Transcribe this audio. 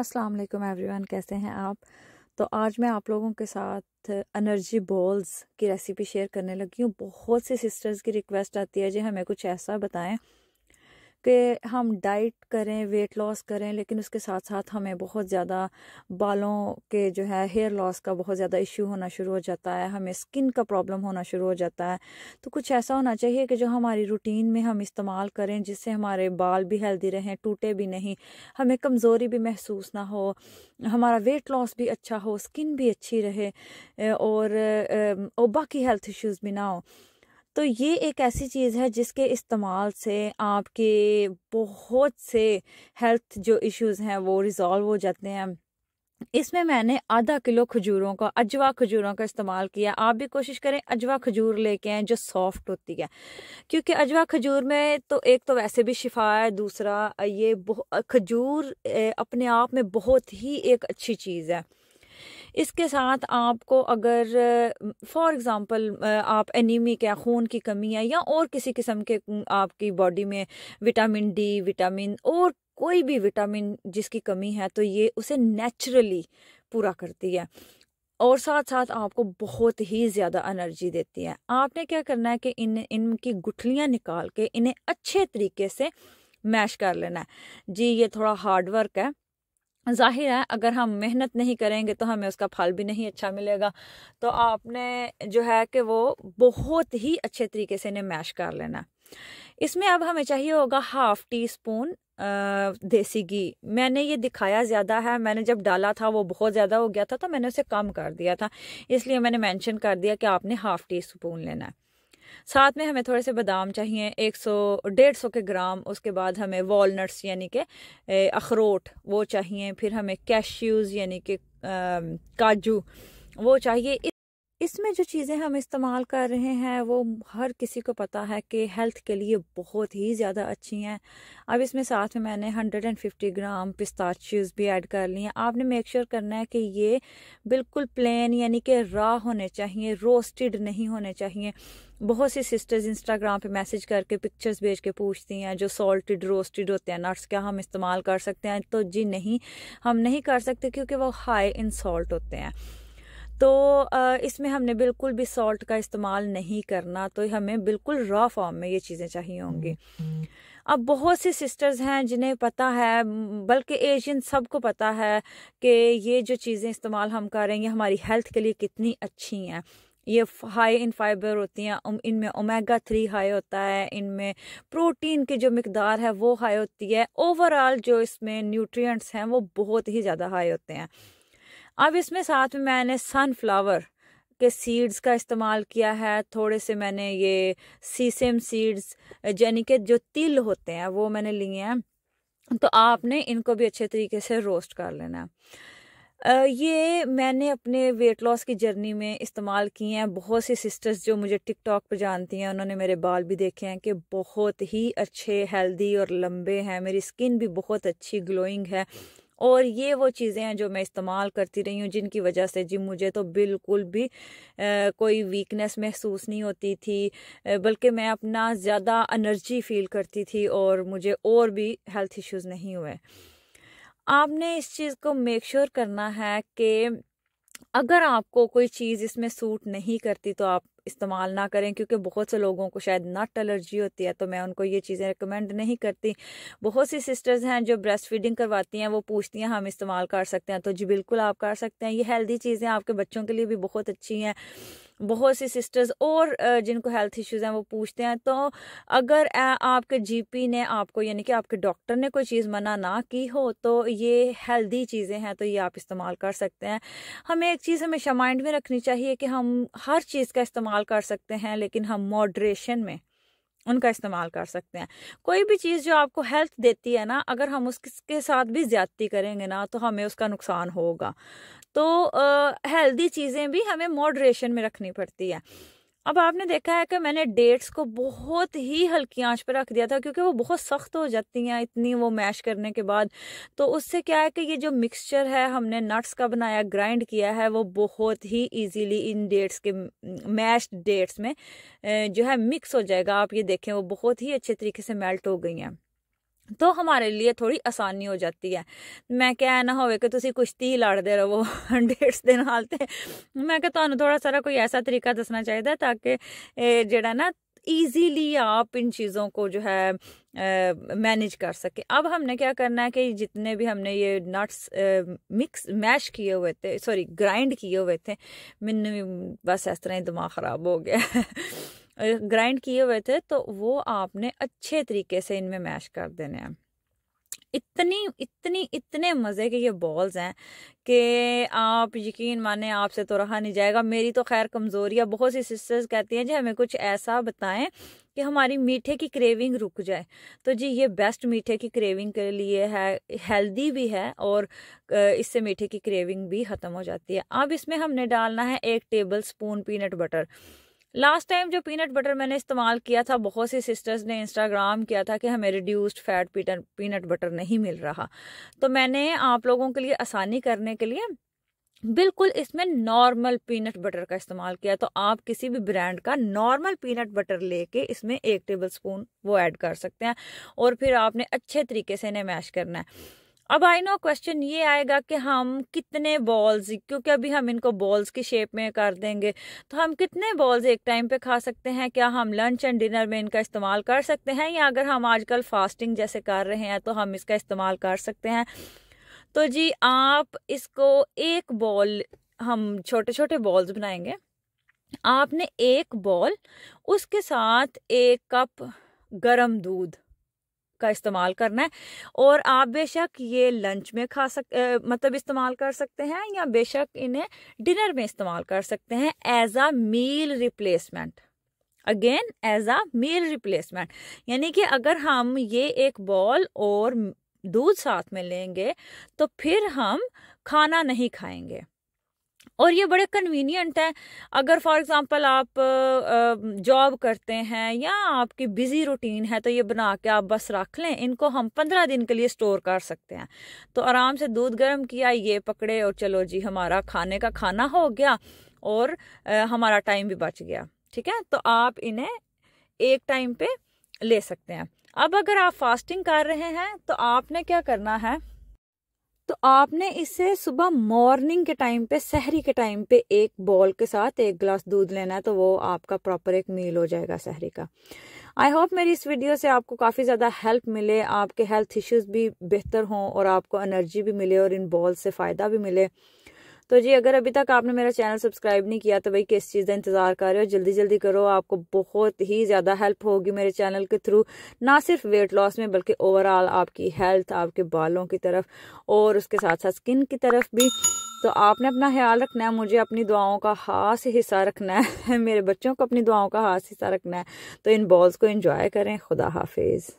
अस्सलाम वालेकुम एवरीवन कैसे हैं आप तो आज मैं आप लोगों के साथ एनर्जी बॉल्स की रेसिपी शेयर करने लगी हूँ बहुत से सिस्टर्स की रिक्वेस्ट आती है जी हमें कुछ ऐसा बताएं कि हम डाइट करें वेट लॉस करें लेकिन उसके साथ साथ हमें बहुत ज़्यादा बालों के जो है हेयर लॉस का बहुत ज़्यादा इश्यू होना शुरू हो जाता है हमें स्किन का प्रॉब्लम होना शुरू हो जाता है तो कुछ ऐसा होना चाहिए कि जो हमारी रूटीन में हम इस्तेमाल करें जिससे हमारे बाल भी हेल्दी रहें टूटे भी नहीं हमें कमज़ोरी भी महसूस ना हो हमारा वेट लॉस भी अच्छा हो स्किन भी अच्छी रहे और, और बाकी हेल्थ इश्यूज़ भी ना हो तो ये एक ऐसी चीज़ है जिसके इस्तेमाल से आपके बहुत से हेल्थ जो इश्यूज़ हैं वो रिज़ॉल्व हो जाते हैं इसमें मैंने आधा किलो खजूरों का अजवा खजूरों का इस्तेमाल किया आप भी कोशिश करें अजवा खजूर लेके आए जो सॉफ्ट होती है क्योंकि अजवा खजूर में तो एक तो वैसे भी शिफा है दूसरा ये खजूर अपने आप में बहुत ही एक अच्छी चीज़ है इसके साथ आपको अगर फॉर एग्ज़ाम्पल आप एनीमिक या खून की कमी है या और किसी किस्म के आपकी बॉडी में विटामिन डी विटामिन और कोई भी विटामिन जिसकी कमी है तो ये उसे नेचुरली पूरा करती है और साथ साथ आपको बहुत ही ज़्यादा एनर्जी देती है आपने क्या करना है कि इन इनकी गुठलियाँ निकाल के इन्हें अच्छे तरीके से मैश कर लेना है जी ये थोड़ा हार्ड वर्क है जाहिर है अगर हम मेहनत नहीं करेंगे तो हमें उसका फल भी नहीं अच्छा मिलेगा तो आपने जो है कि वो बहुत ही अच्छे तरीके से इन्हें मैश कर लेना इसमें अब हमें चाहिए होगा हाफ टी स्पून देसी घी मैंने ये दिखाया ज़्यादा है मैंने जब डाला था वो बहुत ज़्यादा हो गया था तो मैंने उसे कम कर दिया था इसलिए मैंने मेंशन कर दिया कि आपने हाफ़ टी स्पून लेना है साथ में हमें थोड़े से बादाम चाहिए एक सौ डेढ़ सौ के ग्राम उसके बाद हमें वॉलट्स यानी कि अखरोट वो चाहिए फिर हमें कैश्यूज़ यानी कि काजू वो चाहिए इसमें जो चीज़ें हम इस्तेमाल कर रहे हैं वो हर किसी को पता है कि हेल्थ के लिए बहुत ही ज़्यादा अच्छी हैं अब इसमें साथ में मैंने 150 ग्राम पिस्ताचियस भी ऐड कर लिए हैं आपने मेक श्योर करना है कि ये बिल्कुल प्लेन यानी कि रॉ होने चाहिए रोस्टेड नहीं होने चाहिए बहुत सी सिस्टर्स इंस्टाग्राम पे मैसेज करके पिक्चर्स भेज के पूछती हैं जो सॉल्टेड रोस्टेड होते हैं नट्स क्या हम इस्तेमाल कर सकते हैं तो जी नहीं हम नहीं कर सकते क्योंकि वो हाई इन सॉल्ट होते हैं तो इसमें हमने बिल्कुल भी सॉल्ट का इस्तेमाल नहीं करना तो हमें बिल्कुल रॉ फॉर्म में ये चीज़ें चाहिए होंगी हम्म, हम्म। अब बहुत सी सिस्टर्स हैं जिन्हें पता है बल्कि एशियन सबको पता है कि ये जो चीज़ें इस्तेमाल हम कर रहे हैं ये हमारी हेल्थ के लिए कितनी अच्छी हैं ये हाई इन फाइबर होती हैं इनमें ओमेगा थ्री हाई होता है इनमें प्रोटीन की जो मकदार है वो हाई होती है ओवरऑल जो इसमें न्यूट्रिएंट्स हैं वो बहुत ही ज़्यादा हाई होते हैं अब इसमें साथ में मैंने सनफ्लावर के सीड्स का इस्तेमाल किया है थोड़े से मैंने ये सीसेम सीड्स यानी कि जो तिल होते हैं वो मैंने लिए हैं तो आपने इनको भी अच्छे तरीके से रोस्ट कर लेना है ये मैंने अपने वेट लॉस की जर्नी में इस्तेमाल किए हैं बहुत सी सिस्टर्स जो मुझे टिकटॉक पर जानती हैं उन्होंने मेरे बाल भी देखे हैं कि बहुत ही अच्छे हेल्दी और लंबे हैं मेरी स्किन भी बहुत अच्छी ग्लोइंग है और ये वो चीज़ें हैं जो मैं इस्तेमाल करती रही हूँ जिनकी वजह से जी मुझे तो बिल्कुल भी कोई वीकनेस महसूस नहीं होती थी बल्कि मैं अपना ज़्यादा अनर्जी फील करती थी और मुझे और भी हेल्थ इश्यूज़ नहीं हुए आपने इस चीज़ को मेक श्योर sure करना है कि अगर आपको कोई चीज़ इसमें सूट नहीं करती तो आप इस्तेमाल ना करें क्योंकि बहुत से लोगों को शायद नट एलर्जी होती है तो मैं उनको ये चीज़ें रिकमेंड नहीं करती बहुत सी सिस्टर्स हैं जो ब्रेस्ट फीडिंग करवाती हैं वो पूछती हैं हम इस्तेमाल कर सकते हैं तो जी बिल्कुल आप कर सकते हैं ये हेल्दी चीज़ें आपके बच्चों के लिए भी बहुत अच्छी हैं बहुत सी सिस्टर्स और जिनको हेल्थ इश्यूज़ हैं वो पूछते हैं तो अगर आपके जीपी ने आपको यानी कि आपके डॉक्टर ने कोई चीज़ मना ना की हो तो ये हेल्दी चीज़ें हैं तो ये आप इस्तेमाल कर सकते हैं हमें एक चीज़ हमेशा माइंड में रखनी चाहिए कि हम हर चीज़ का इस्तेमाल कर सकते हैं लेकिन हम मॉड्रेशन में उनका इस्तेमाल कर सकते हैं कोई भी चीज़ जो आपको हेल्थ देती है ना अगर हम उसके साथ भी ज़्यादती करेंगे ना तो हमें उसका नुकसान होगा तो हेल्दी चीज़ें भी हमें मॉडरेशन में रखनी पड़ती है अब आपने देखा है कि मैंने डेट्स को बहुत ही हल्की आंच पर रख दिया था क्योंकि वो बहुत सख्त हो जाती हैं इतनी वो मैश करने के बाद तो उससे क्या है कि ये जो मिक्सचर है हमने नट्स का बनाया ग्राइंड किया है वो बहुत ही इजीली इन डेट्स के मैश डेट्स में जो है मिक्स हो जाएगा आप ये देखें वो बहुत ही अच्छे तरीके से मेल्ट हो गई हैं तो हमारे लिए थोड़ी आसानी हो जाती है मैं क्या ना हो कि तुम कुश्ती ही लड़ते रहो डेट्स के ਦੇ ਨਾਲ ਤੇ ਮੈਂ ਕਿਹਾ थोड़ा सारा कोई ऐसा तरीका दसना चाहिए ताकि ਤਾਂ ना ईजीली आप इन चीज़ों को जो है मैनेज कर सके अब हमने क्या करना है कि जितने भी हमने ये नट्स मिक्स मैश किए हुए थे सॉरी ग्राइंड किए हुए थे मैंने बस इस तरह ही दिमाग ख़राब हो गया ग्राइंड किए हुए थे तो वो आपने अच्छे तरीके से इनमें मैश कर देने हैं इतनी इतनी इतने मज़े के ये बॉल्स हैं कि आप यकीन माने आपसे तो रहा नहीं जाएगा मेरी तो खैर कमज़ोरी है बहुत सी सिस्टर्स कहती हैं जी हमें कुछ ऐसा बताएं कि हमारी मीठे की क्रेविंग रुक जाए तो जी ये बेस्ट मीठे की क्रेविंग के लिए है हेल्दी भी है और इससे मीठे की क्रेविंग भी ख़त्म हो जाती है अब इसमें हमने डालना है एक tablespoon peanut butter last time जो पीनट बटर मैंने इस्तेमाल किया था बहुत सी सिस्टर्स ने इंस्टाग्राम किया था कि हमें रिड्यूस्ड फैट पीनट बटर नहीं मिल रहा तो मैंने आप लोगों के लिए आसानी करने के लिए बिल्कुल इसमें नॉर्मल पीनट बटर का इस्तेमाल किया तो आप किसी भी ब्रांड का नॉर्मल पीनट बटर लेके इसमें एक टेबल स्पून वो ऐड कर सकते हैं और फिर आपने अच्छे तरीके से इन्हें मैश करना है अब आई नो क्वेश्चन ये आएगा कि हम कितने बॉल्स क्योंकि अभी हम इनको बॉल्स की शेप में कर देंगे तो हम कितने बॉल्स एक टाइम पे खा सकते हैं क्या हम लंच एंड डिनर में इनका इस्तेमाल कर सकते हैं या अगर हम आजकल फास्टिंग जैसे कर रहे हैं तो हम इसका इस्तेमाल कर सकते हैं तो जी आप इसको एक बॉल हम छोटे छोटे बॉल्स बनाएंगे आपने एक बॉल उसके साथ एक कप गरम दूध का इस्तेमाल करना है और आप बेशक ये लंच में खा सक मतलब इस्तेमाल कर सकते हैं या बेशक इन्हें डिनर में इस्तेमाल कर सकते हैं as a meal replacement again as a meal replacement यानी कि अगर हम ये एक बॉल और दूध साथ में लेंगे तो फिर हम खाना नहीं खाएंगे और ये बड़े कन्वीनियंट हैं अगर फॉर एग्जांपल आप जॉब करते हैं या आपकी बिज़ी रूटीन है तो ये बना के आप बस रख लें इनको हम पंद्रह दिन के लिए स्टोर कर सकते हैं तो आराम से दूध गर्म किया ये पकड़े और चलो जी हमारा खाने का खाना हो गया और हमारा टाइम भी बच गया ठीक है तो आप इन्हें एक टाइम पे ले सकते हैं अब अगर आप फास्टिंग कर रहे हैं तो आपने क्या करना है आपने इसे सुबह मॉर्निंग के टाइम पे सहरी के टाइम पे एक बॉल के साथ एक गिलास दूध लेना है तो वो आपका प्रॉपर एक मील हो जाएगा सहरी का आई होप मेरी इस वीडियो से आपको काफ़ी ज़्यादा हेल्प मिले आपके हेल्थ इश्यूज भी बेहतर हों और आपको एनर्जी भी मिले और इन बॉल से फ़ायदा भी मिले तो जी अगर अभी तक आपने मेरा चैनल सब्सक्राइब नहीं किया तो भाई किस चीज़ का इंतज़ार कर रहे हो जल्दी जल्दी करो आपको बहुत ही ज़्यादा हेल्प होगी मेरे चैनल के थ्रू ना सिर्फ वेट लॉस में बल्कि ओवरऑल आपकी हेल्थ आपके बालों की तरफ और उसके साथ साथ स्किन की तरफ भी तो आपने अपना ख्याल रखना है मुझे अपनी दुआओं का खास हिस्सा रखना है मेरे बच्चों को अपनी दुआओं का खास हिस्सा रखना है तो इन बॉल्स को इंजॉय करें खुदा हाफिज़